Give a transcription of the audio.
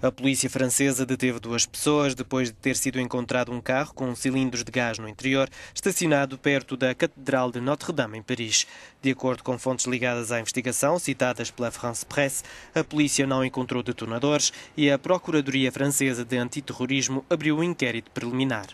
A polícia francesa deteve duas pessoas depois de ter sido encontrado um carro com cilindros de gás no interior, estacionado perto da Catedral de Notre-Dame, em Paris. De acordo com fontes ligadas à investigação, citadas pela France Presse, a polícia não encontrou detonadores e a Procuradoria Francesa de Antiterrorismo abriu um inquérito preliminar.